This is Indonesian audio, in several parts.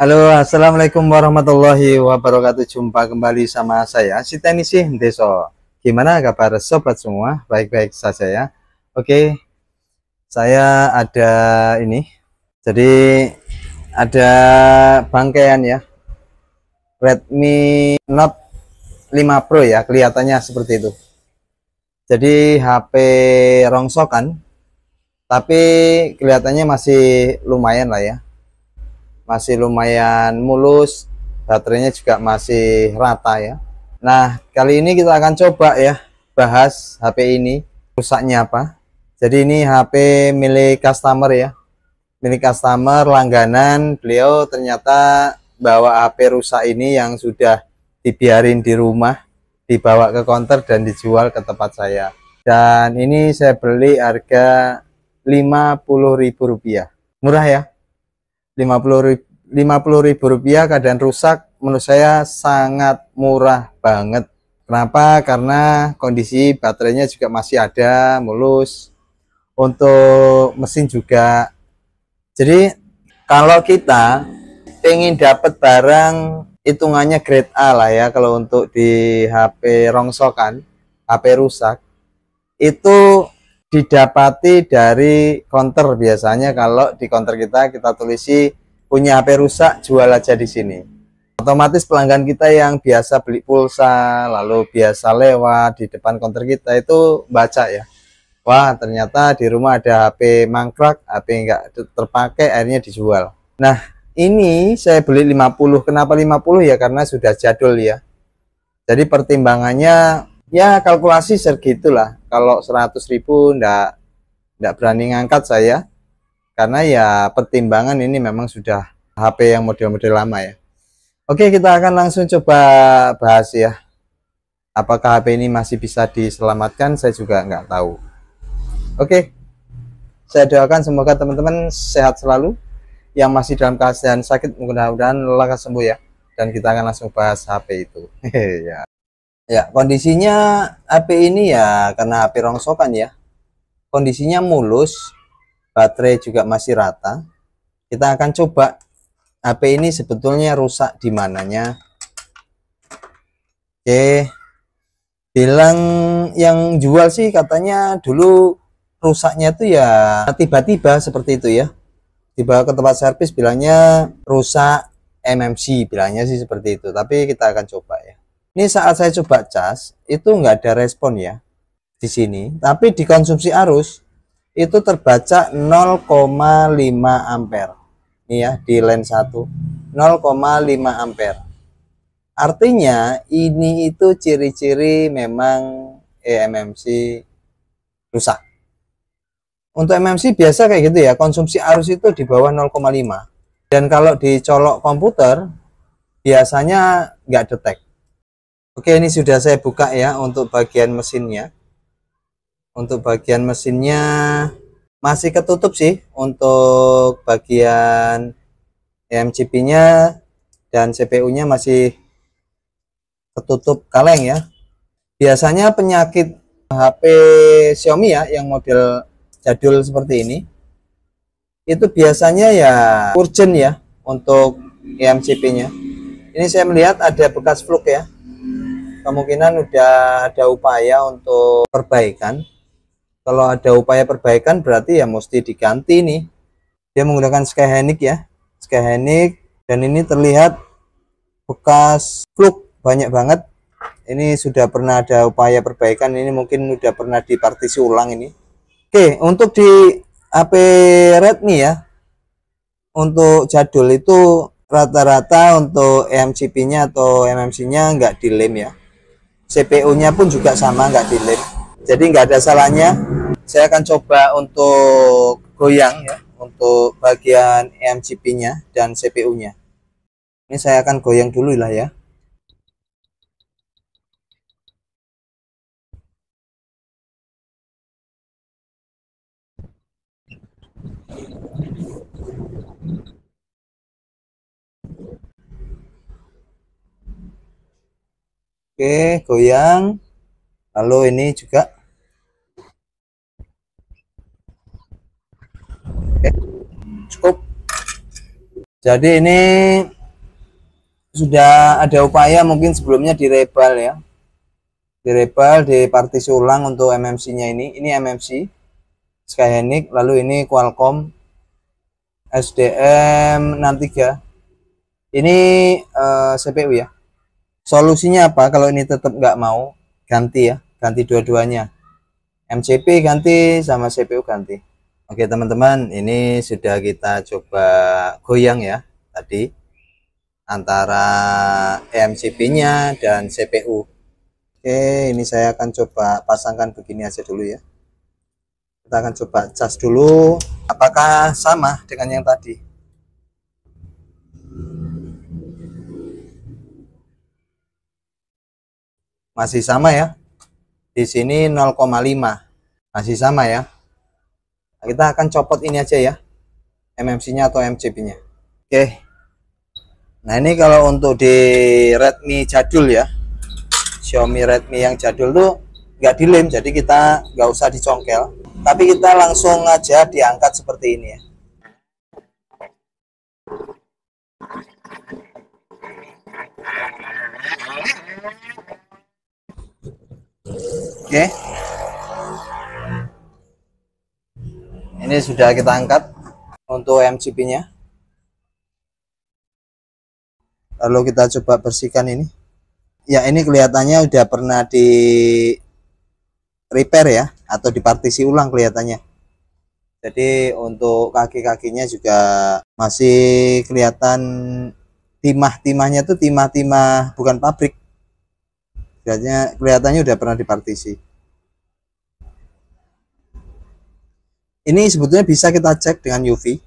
Halo, assalamualaikum warahmatullahi wabarakatuh. Jumpa kembali sama saya, si Tenisi Deso. Gimana kabar sobat semua? Baik-baik saja ya. Oke, saya ada ini. Jadi ada bangkaian ya. Redmi Note 5 Pro ya, kelihatannya seperti itu. Jadi HP rongsokan, tapi kelihatannya masih lumayan lah ya masih lumayan mulus baterainya juga masih rata ya nah kali ini kita akan coba ya bahas HP ini rusaknya apa jadi ini HP milik customer ya milik customer langganan beliau ternyata bawa HP rusak ini yang sudah dibiarin di rumah dibawa ke konter dan dijual ke tempat saya dan ini saya beli harga Rp50.000 murah ya 50 ribu rupiah keadaan rusak menurut saya sangat murah banget kenapa karena kondisi baterainya juga masih ada mulus untuk mesin juga jadi kalau kita ingin dapat barang hitungannya grade A lah ya kalau untuk di HP rongsokan HP rusak itu didapati dari counter biasanya kalau di counter kita kita tulisi punya HP rusak jual aja di sini otomatis pelanggan kita yang biasa beli pulsa lalu biasa lewat di depan counter kita itu baca ya wah ternyata di rumah ada HP mangkrak HP enggak terpakai akhirnya dijual nah ini saya beli 50 kenapa 50 ya karena sudah jadul ya jadi pertimbangannya ya kalkulasi segitulah kalau 100 ribu ndak ndak berani ngangkat saya karena ya pertimbangan ini memang sudah HP yang model-model lama ya Oke kita akan langsung coba bahas ya apakah HP ini masih bisa diselamatkan saya juga nggak tahu Oke saya doakan semoga teman-teman sehat selalu yang masih dalam keadaan sakit mudah-mudahan lekas sembuh ya dan kita akan langsung bahas HP itu ya Ya, kondisinya HP ini ya karena HP rongsokan ya. Kondisinya mulus, baterai juga masih rata. Kita akan coba HP ini sebetulnya rusak di mananya. Oke. Bilang yang jual sih katanya dulu rusaknya itu ya tiba-tiba seperti itu ya. tiba ke tempat servis bilangnya rusak MMC bilangnya sih seperti itu. Tapi kita akan coba ya ini saat saya coba cas itu nggak ada respon ya di sini tapi di konsumsi arus itu terbaca 0,5 ampere ini ya di lens 1 0,5 ampere artinya ini itu ciri-ciri memang EMMC rusak untuk e MMC biasa kayak gitu ya konsumsi arus itu di bawah 0,5 dan kalau dicolok komputer biasanya nggak detect Oke, ini sudah saya buka ya untuk bagian mesinnya. Untuk bagian mesinnya masih ketutup sih untuk bagian MCP-nya dan CPU-nya masih ketutup kaleng ya. Biasanya penyakit HP Xiaomi ya yang model jadul seperti ini itu biasanya ya urgent ya untuk mcp nya Ini saya melihat ada bekas fluk ya kemungkinan udah ada upaya untuk perbaikan kalau ada upaya perbaikan berarti ya mesti diganti nih dia menggunakan skyhenic ya skyhenic dan ini terlihat bekas fluk banyak banget ini sudah pernah ada upaya perbaikan ini mungkin sudah pernah dipartisi ulang ini oke untuk di HP Redmi ya untuk jadul itu rata-rata untuk EMCP nya atau MMC nya nggak dilem ya CPU-nya pun juga sama nggak delay. Jadi nggak ada salahnya. Saya akan coba untuk goyang ya untuk bagian EMCP-nya dan CPU-nya. Ini saya akan goyang dulu lah ya. Oke, goyang. Lalu ini juga. Oke, cukup. Jadi ini sudah ada upaya mungkin sebelumnya direbal ya. Direbal di partisi ulang untuk MMC-nya ini. Ini MMC Skyhenic, lalu ini Qualcomm SDM 63. Ini uh, eh, CPU ya. Solusinya apa kalau ini tetap nggak mau? Ganti ya, ganti dua-duanya. MCP ganti sama CPU ganti. Oke teman-teman, ini sudah kita coba goyang ya tadi antara MCP-nya dan CPU. Oke, ini saya akan coba pasangkan begini aja dulu ya. Kita akan coba cas dulu apakah sama dengan yang tadi. masih sama ya di sini 0,5 masih sama ya nah, kita akan copot ini aja ya MMC nya atau MCB nya oke nah ini kalau untuk di Redmi jadul ya Xiaomi Redmi yang jadul tuh nggak dilem jadi kita nggak usah dicongkel tapi kita langsung aja diangkat seperti ini ya oke okay. ini sudah kita angkat untuk mcb nya lalu kita coba bersihkan ini ya ini kelihatannya udah pernah di repair ya atau dipartisi ulang kelihatannya jadi untuk kaki-kakinya juga masih kelihatan timah-timahnya tuh timah-timah bukan pabrik kelihatannya kelihatannya udah pernah dipartisi ini sebetulnya bisa kita cek dengan UV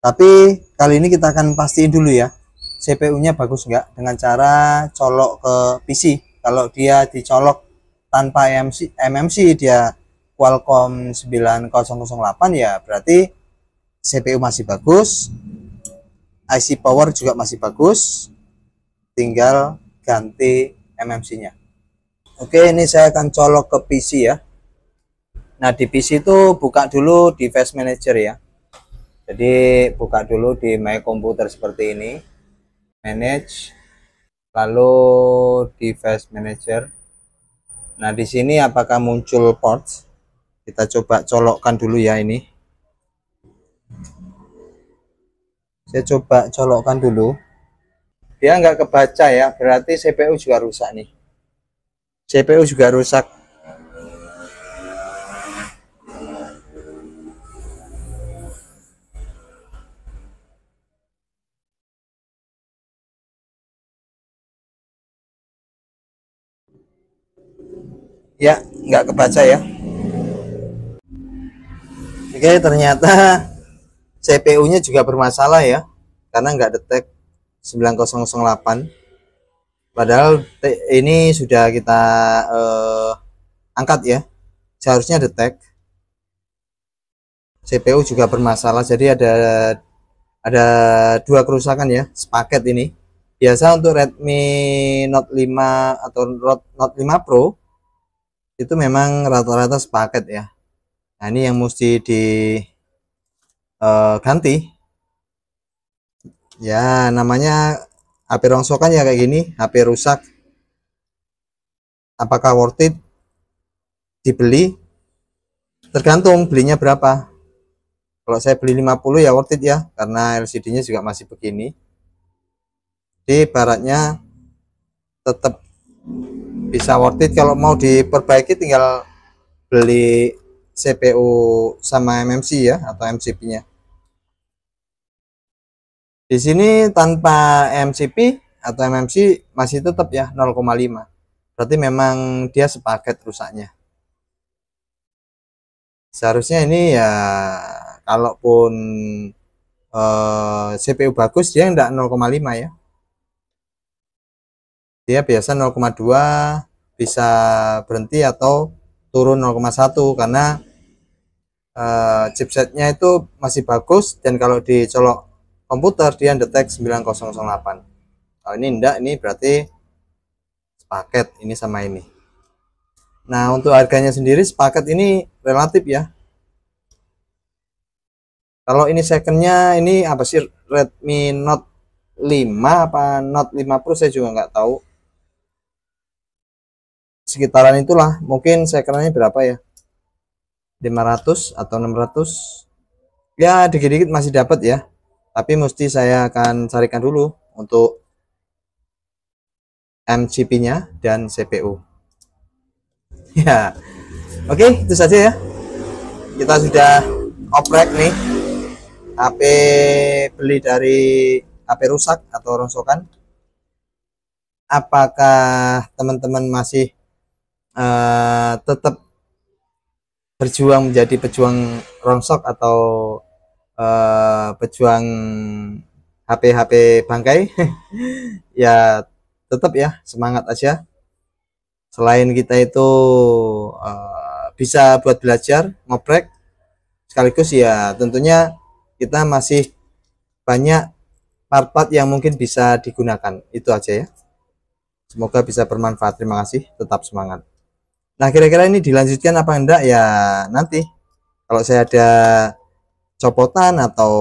tapi kali ini kita akan pastiin dulu ya CPU nya bagus enggak dengan cara colok ke PC kalau dia dicolok tanpa MMC, MMC dia Qualcomm 9008 ya berarti CPU masih bagus IC power juga masih bagus tinggal ganti MMC-nya. Oke, ini saya akan colok ke PC ya. Nah, di PC itu buka dulu device manager ya. Jadi, buka dulu di My Computer seperti ini. Manage, lalu device manager. Nah, di sini apakah muncul ports? Kita coba colokkan dulu ya ini. Saya coba colokkan dulu dia nggak kebaca ya berarti CPU juga rusak nih CPU juga rusak ya nggak kebaca ya oke ternyata CPU nya juga bermasalah ya karena nggak detek. 9008 padahal ini sudah kita eh, angkat ya seharusnya detek CPU juga bermasalah jadi ada ada dua kerusakan ya sepaket ini biasa untuk Redmi Note 5 atau Note 5 Pro itu memang rata-rata sepaket ya nah ini yang mesti diganti uh, eh, ganti ya namanya HP rongsokan ya kayak gini HP rusak apakah worth it dibeli tergantung belinya berapa kalau saya beli 50 ya worth it ya karena LCD nya juga masih begini jadi baratnya tetap bisa worth it kalau mau diperbaiki tinggal beli CPU sama MMC ya atau MCP nya di sini tanpa MCP atau MMC masih tetap ya 0,5. Berarti memang dia sepaket rusaknya. Seharusnya ini ya kalaupun eh, CPU bagus dia tidak 0,5 ya. Dia biasa 0,2 bisa berhenti atau turun 0,1 karena eh, chipsetnya itu masih bagus dan kalau dicolok komputer dia detek 9008 kalau ini enggak ini berarti sepaket ini sama ini nah untuk harganya sendiri sepaket ini relatif ya kalau ini secondnya ini apa sih Redmi Note 5 apa Note 5 Pro saya juga nggak tahu sekitaran itulah mungkin secondnya berapa ya 500 atau 600 ya dikit-dikit masih dapat ya tapi mesti saya akan carikan dulu untuk MCP nya dan CPU ya oke okay, itu saja ya kita sudah oprek nih HP beli dari HP rusak atau rongsokan apakah teman-teman masih uh, tetap berjuang menjadi pejuang rongsok atau uh, pejuang HP-HP bangkai ya tetap ya semangat aja selain kita itu uh, bisa buat belajar ngoprek sekaligus ya tentunya kita masih banyak part-part yang mungkin bisa digunakan itu aja ya semoga bisa bermanfaat terima kasih tetap semangat nah kira-kira ini dilanjutkan apa enggak ya nanti kalau saya ada copotan atau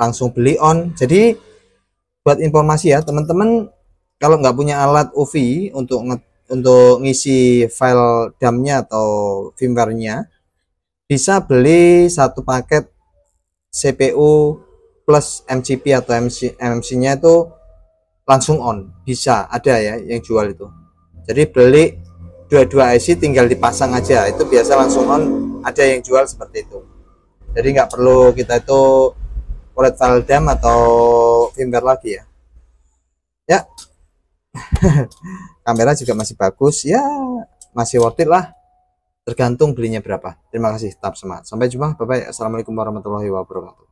langsung beli on. Jadi buat informasi ya teman-teman kalau nggak punya alat UV untuk untuk ngisi file damnya atau firmware-nya bisa beli satu paket CPU plus MCP atau MC mc nya itu langsung on bisa ada ya yang jual itu jadi beli dua-dua IC tinggal dipasang aja itu biasa langsung on ada yang jual seperti itu jadi nggak perlu kita itu volatile dam atau firmware lagi ya ya kamera juga masih bagus ya masih worth it lah tergantung belinya berapa terima kasih tetap semangat sampai jumpa bye bye assalamualaikum warahmatullahi wabarakatuh